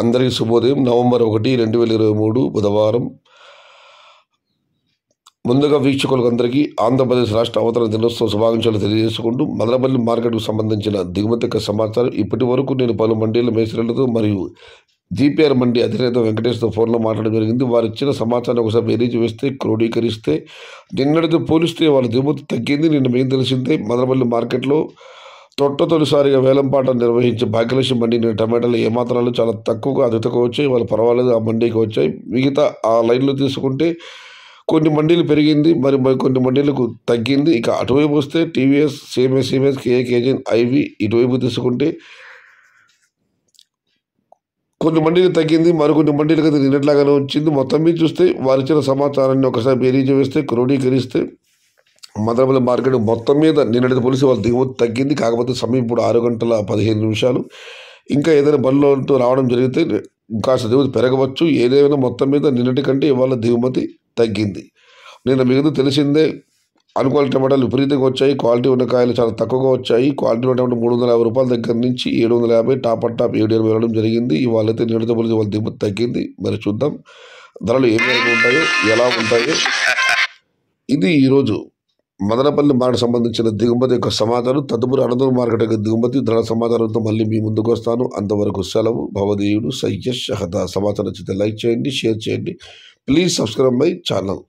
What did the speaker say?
అందరికీ శుభోదయం నవంబర్ ఒకటి రెండు వేల ఇరవై మూడు బుధవారం ముందుగా వీక్షకులకు అందరికీ ఆంధ్రప్రదేశ్ రాష్ట్ర అవతరణ దినోత్సవ శుభాకాంక్షలు తెలియజేసుకుంటూ మదనపల్లి మార్కెట్కు సంబంధించిన దిగుమతి సమాచారం ఇప్పటి వరకు నేను పలు మండీల మేస్త్రీలతో మరియు జీపీఆర్ మండి అధినేత వెంకటేష్తో ఫోన్లో మాట్లాడడం జరిగింది వారు ఇచ్చిన సమాచారం ఒకసారి ఎరీజ్ వేస్తే క్రోడీకరిస్తే నిన్నటితో పోలిస్తే వాళ్ళ దిగుమతి తగ్గింది నిన్న మేము తెలిసిందే మదనపల్లి మార్కెట్లో తొట్ట తొలిసారిగా వేలంపాట నిర్వహించి భాగ్యలక్ష్మి మండి టమాటాలు ఏ మాత్రాలు చాలా తక్కువగా అది వచ్చాయి వాళ్ళు పర్వాలేదు ఆ మండీకి వచ్చాయి మిగతా ఆ లైన్లో తీసుకుంటే కొన్ని మండీలు పెరిగింది మరి మరి కొన్ని మండీలకు తగ్గింది ఇక అటువైపు వస్తే TVS CMS CMS KA IV ఇటువైపు తీసుకుంటే కొన్ని మండీలు తగ్గింది మరికొన్ని మండీలకు నిన్నట్లాగానే వచ్చింది మొత్తం మీద చూస్తే వారిచ్చిన సమాచారాన్ని ఒకసారి బేరీ వేస్తే క్రోడీకరిస్తే మదనపల్లి మార్కెట్ మొత్తం మీద నిన్నటి పోలీసు వాళ్ళు దిగుమతి తగ్గింది కాకపోతే సమయం ఇప్పుడు ఆరు గంటల పదిహేను నిమిషాలు ఇంకా ఏదైనా బండ్లో ఉంటూ రావడం జరిగితే కాస్త దిగుమతి పెరగవచ్చు ఏదైనా మొత్తం మీద నిన్నటి కంటే ఇవాళ దిగుమతి తగ్గింది నిన్న మిగతా తెలిసిందే అనుకోవాలి టమాటాలు విపరీతంగా వచ్చాయి క్వాలిటీ ఉన్న కాయలు చాలా తక్కువగా వచ్చాయి క్వాలిటీ ఉన్న టమాటా మూడు వందల యాభై రూపాయల దగ్గర నుంచి ఏడు వందల యాభై టాప్ అండ్ టాప్ ఏడు ఎనభై వెళ్ళడం జరిగింది ఇవాళ అయితే నిన్నటి పోలిసి వాళ్ళ దిగుమతి తగ్గింది మరి చూద్దాం ధరలు ఏ ఉంటాయో ఎలా ఉంటాయో ఇది ఈరోజు మదనపల్లి మార్కెట్ సంబంధించిన దిగుమతి యొక్క సమాధానం తదుపరి అనంతరం మార్కెట్ యొక్క దిగుమతి ధర సమాధానంతో మళ్ళీ మీ ముందుకు వస్తాను అంతవరకు సెలవు భవదేయుడు సయ్యష్ షహద సమాచారం చేస్తే లైక్ చేయండి షేర్ చేయండి ప్లీజ్ సబ్స్క్రైబ్ మై ఛానల్